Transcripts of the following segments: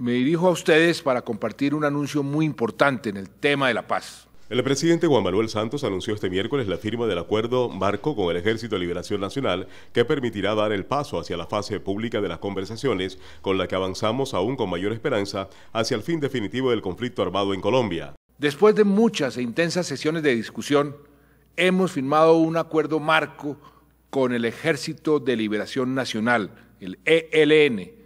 Me dirijo a ustedes para compartir un anuncio muy importante en el tema de la paz. El presidente Juan Manuel Santos anunció este miércoles la firma del acuerdo marco con el Ejército de Liberación Nacional que permitirá dar el paso hacia la fase pública de las conversaciones con la que avanzamos aún con mayor esperanza hacia el fin definitivo del conflicto armado en Colombia. Después de muchas e intensas sesiones de discusión, hemos firmado un acuerdo marco con el Ejército de Liberación Nacional, el ELN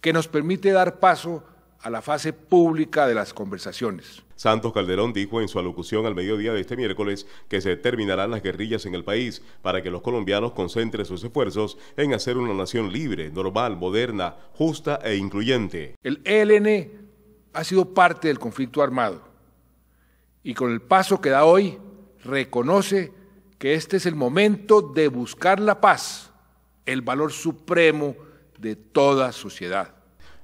que nos permite dar paso a la fase pública de las conversaciones. Santos Calderón dijo en su alocución al mediodía de este miércoles que se terminarán las guerrillas en el país para que los colombianos concentren sus esfuerzos en hacer una nación libre, normal, moderna, justa e incluyente. El ELN ha sido parte del conflicto armado y con el paso que da hoy reconoce que este es el momento de buscar la paz, el valor supremo de toda sociedad.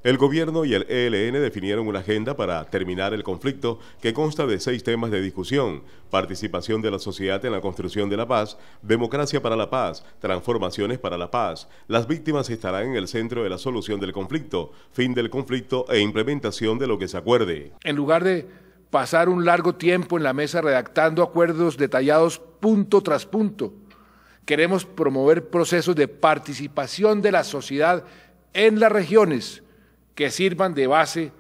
El gobierno y el ELN definieron una agenda para terminar el conflicto que consta de seis temas de discusión, participación de la sociedad en la construcción de la paz, democracia para la paz, transformaciones para la paz, las víctimas estarán en el centro de la solución del conflicto, fin del conflicto e implementación de lo que se acuerde. En lugar de pasar un largo tiempo en la mesa redactando acuerdos detallados punto tras punto, queremos promover procesos de participación de la sociedad en las regiones que sirvan de base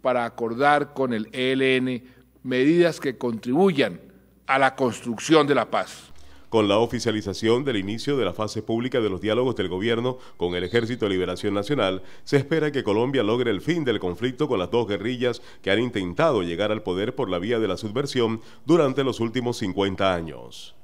para acordar con el ELN medidas que contribuyan a la construcción de la paz con la oficialización del inicio de la fase pública de los diálogos del gobierno con el Ejército de Liberación Nacional, se espera que Colombia logre el fin del conflicto con las dos guerrillas que han intentado llegar al poder por la vía de la subversión durante los últimos 50 años.